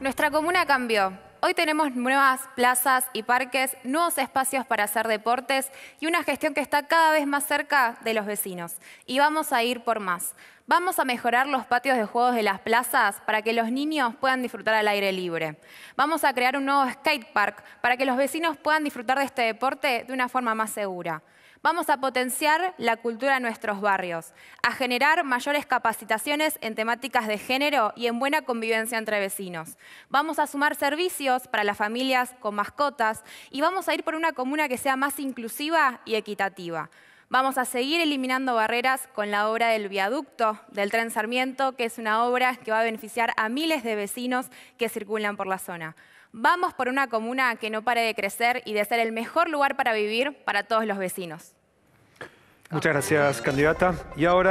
Nuestra comuna cambió. Hoy tenemos nuevas plazas y parques, nuevos espacios para hacer deportes y una gestión que está cada vez más cerca de los vecinos. Y vamos a ir por más. Vamos a mejorar los patios de juegos de las plazas para que los niños puedan disfrutar al aire libre. Vamos a crear un nuevo skate park para que los vecinos puedan disfrutar de este deporte de una forma más segura. Vamos a potenciar la cultura en nuestros barrios, a generar mayores capacitaciones en temáticas de género y en buena convivencia entre vecinos. Vamos a sumar servicios para las familias con mascotas y vamos a ir por una comuna que sea más inclusiva y equitativa. Vamos a seguir eliminando barreras con la obra del viaducto del tren Sarmiento, que es una obra que va a beneficiar a miles de vecinos que circulan por la zona. Vamos por una comuna que no pare de crecer y de ser el mejor lugar para vivir para todos los vecinos. Muchas gracias, candidata. Y ahora